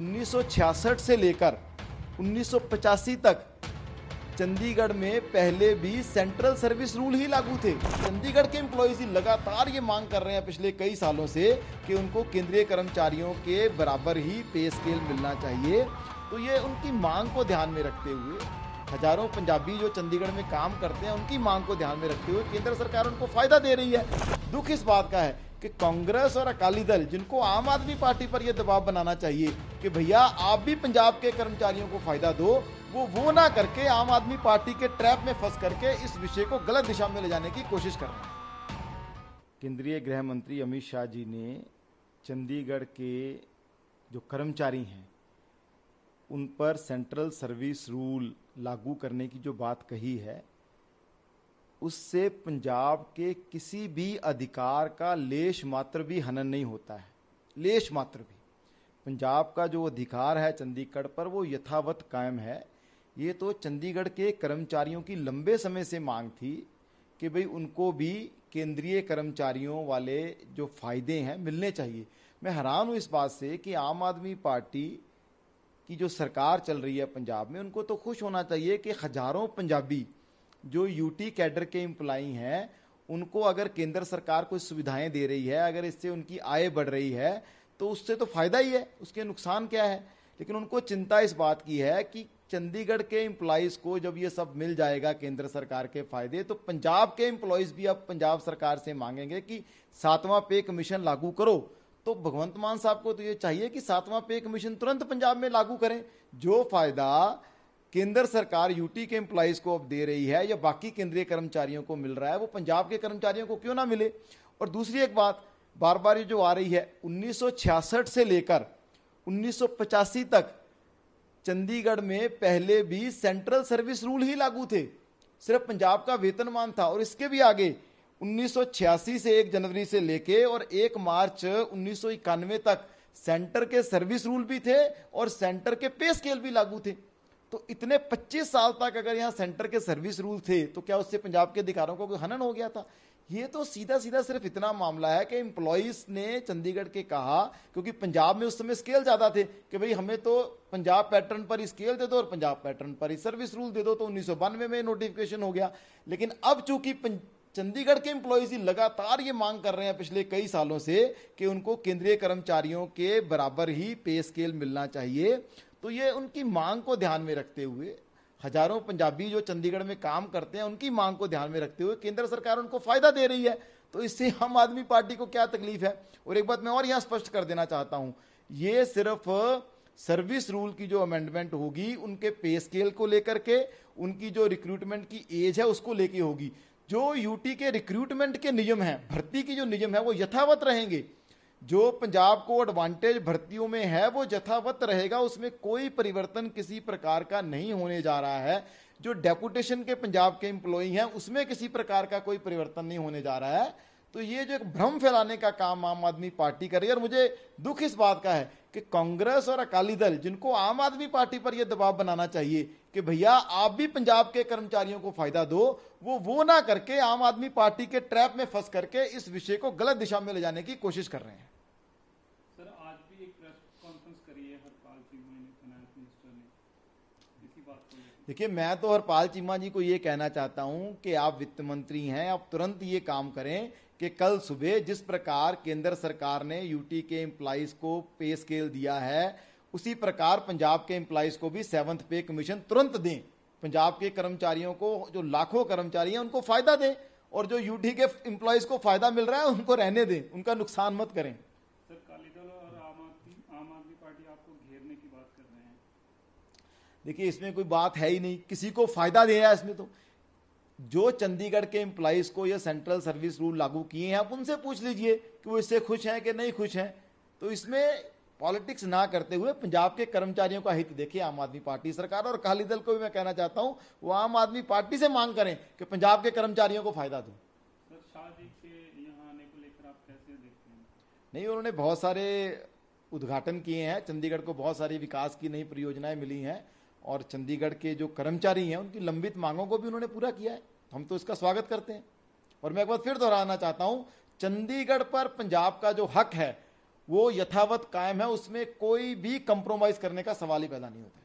1966 से लेकर उन्नीस तक चंडीगढ़ में पहले भी सेंट्रल सर्विस रूल ही लागू थे चंडीगढ़ के एम्प्लॉयज ही लगातार ये मांग कर रहे हैं पिछले कई सालों से कि उनको केंद्रीय कर्मचारियों के बराबर ही पे स्केल मिलना चाहिए तो ये उनकी मांग को ध्यान में रखते हुए हजारों पंजाबी जो चंडीगढ़ में काम करते हैं उनकी मांग को ध्यान में रखते हुए केंद्र सरकार उनको फायदा दे रही है दुख इस बात का है कि कांग्रेस और अकाली दल जिनको आम आदमी पार्टी पर यह दबाव बनाना चाहिए कि भैया आप भी पंजाब के कर्मचारियों को फायदा दो वो वो ना करके आम आदमी पार्टी के ट्रैप में फंस करके इस विषय को गलत दिशा में ले जाने की कोशिश कर रहे हैं केंद्रीय गृह मंत्री अमित शाह जी ने चंडीगढ़ के जो कर्मचारी हैं उन पर सेंट्रल सर्विस रूल लागू करने की जो बात कही है उससे पंजाब के किसी भी अधिकार का लेश मात्र भी हनन नहीं होता है लेश मात्र भी पंजाब का जो अधिकार है चंडीगढ़ पर वो यथावत कायम है ये तो चंडीगढ़ के कर्मचारियों की लंबे समय से मांग थी कि भाई उनको भी केंद्रीय कर्मचारियों वाले जो फायदे हैं मिलने चाहिए मैं हैरान हूँ इस बात से कि आम आदमी पार्टी की जो सरकार चल रही है पंजाब में उनको तो खुश होना चाहिए कि हजारों पंजाबी जो यूटी कैडर के इम्प्लाई हैं उनको अगर केंद्र सरकार कोई सुविधाएं दे रही है अगर इससे उनकी आय बढ़ रही है तो उससे तो फायदा ही है उसके नुकसान क्या है लेकिन उनको चिंता इस बात की है कि चंडीगढ़ के इम्प्लॉयज को जब ये सब मिल जाएगा केंद्र सरकार के फायदे तो पंजाब के इम्प्लॉयज भी अब पंजाब सरकार से मांगेंगे कि सातवां पे कमीशन लागू करो तो भगवंत मान साहब को तो ये चाहिए कि सातवां पे कमीशन तुरंत पंजाब में लागू करें जो फायदा केंद्र सरकार यूटी के एम्प्लॉयज को अब दे रही है या बाकी केंद्रीय कर्मचारियों को मिल रहा है वो पंजाब के कर्मचारियों को क्यों ना मिले और दूसरी एक बात बार बार ये जो आ रही है 1966 से लेकर 1985 तक चंडीगढ़ में पहले भी सेंट्रल सर्विस रूल ही लागू थे सिर्फ पंजाब का वेतनमान था और इसके भी आगे 1986 से 1 जनवरी से लेके और 1 मार्च उन्नीस तक सेंटर के सर्विस रूल भी थे और सेंटर के पे स्केल भी लागू थे तो इतने 25 साल तक अगर यहाँ सेंटर के सर्विस रूल थे तो क्या उससे पंजाब के अधिकारों को हनन हो गया था ये तो सीधा सीधा सिर्फ इतना मामला है कि इम्प्लॉयज ने चंडीगढ़ के कहा क्योंकि पंजाब में उस समय स्केल ज्यादा थे कि भाई हमें तो पंजाब पैटर्न पर ही स्केल दे दो और पंजाब पैटर्न पर ही सर्विस रूल दे दो तो उन्नीस में, नोटिफिकेशन हो गया लेकिन अब चूंकि चंडीगढ़ के इम्प्लॉयज ही लगातार ये मांग कर रहे हैं पिछले कई सालों से कि उनको केंद्रीय कर्मचारियों के बराबर ही पे स्केल मिलना चाहिए तो ये उनकी मांग को ध्यान में रखते हुए हजारों पंजाबी जो चंडीगढ़ में काम करते हैं उनकी मांग को ध्यान में रखते हुए केंद्र सरकार उनको फायदा दे रही है तो इससे हम आदमी पार्टी को क्या तकलीफ है और एक बात मैं और यहां स्पष्ट कर देना चाहता हूं ये सिर्फ सर्विस रूल की जो अमेंडमेंट होगी उनके पे स्केल को लेकर के उनकी जो रिक्रूटमेंट की एज है उसको लेके होगी जो यूटी के रिक्रूटमेंट के नियम है भर्ती की जो नियम है वो यथावत रहेंगे जो पंजाब को एडवांटेज भर्तियों में है वो यथावत रहेगा उसमें कोई परिवर्तन किसी प्रकार का नहीं होने जा रहा है जो डेपुटेशन के पंजाब के इंप्लॉई हैं उसमें किसी प्रकार का कोई परिवर्तन नहीं होने जा रहा है तो ये जो एक भ्रम फैलाने का काम आम आदमी पार्टी कर रही है और मुझे दुख इस बात का है कि कांग्रेस और अकाली दल जिनको आम आदमी पार्टी पर यह दबाव बनाना चाहिए कि भैया आप भी पंजाब के कर्मचारियों को फायदा दो वो वो ना करके आम आदमी पार्टी के ट्रैप में फंस करके इस विषय को गलत दिशा में ले जाने की कोशिश कर रहे हैं आज भी एक प्रेस कॉन्फ्रेंस करी है हरपाल चीमा ने फाइनेंस मिनिस्टर ने देखिए मैं तो हरपाल चीमा जी को ये कहना चाहता हूं कि आप वित्त मंत्री हैं आप तुरंत ये काम करें कि कल सुबह जिस प्रकार केंद्र सरकार ने यूटी के एम्प्लॉज को पे स्केल दिया है उसी प्रकार पंजाब के एम्प्लॉज को भी सेवंथ पे कमीशन तुरंत दें पंजाब के कर्मचारियों को जो लाखों कर्मचारी हैं उनको फायदा दें और जो यूटी के एम्प्लॉयज को फायदा मिल रहा है उनको रहने दें उनका नुकसान मत करें आदमी पार्टी आपको घेरने की बात कर रहे हैं देखिए इसमें कोई बात है ही नहीं किसी को फायदा दे रहा है इसमें तो जो चंडीगढ़ के एम्प्लॉयज को ये सेंट्रल सर्विस रूल लागू किए हैं आप उनसे पूछ लीजिए कि वो इससे खुश हैं कि नहीं खुश हैं तो इसमें पॉलिटिक्स ना करते हुए पंजाब के कर्मचारियों का हित देखिए आम आदमी पार्टी सरकार और अकाली दल को भी मैं कहना चाहता हूँ वो आम आदमी पार्टी से मांग करें कि पंजाब के कर्मचारियों को फायदा दो नहीं उन्होंने बहुत सारे उद्घाटन किए हैं चंडीगढ़ को बहुत सारी विकास की नई परियोजनाएं मिली हैं और चंडीगढ़ के जो कर्मचारी हैं उनकी लंबित मांगों को भी उन्होंने पूरा किया है हम तो इसका स्वागत करते हैं और मैं एक बार फिर दोहराना चाहता हूं चंडीगढ़ पर पंजाब का जो हक है वो यथावत कायम है उसमें कोई भी कंप्रोमाइज करने का सवाल ही पैदा नहीं होता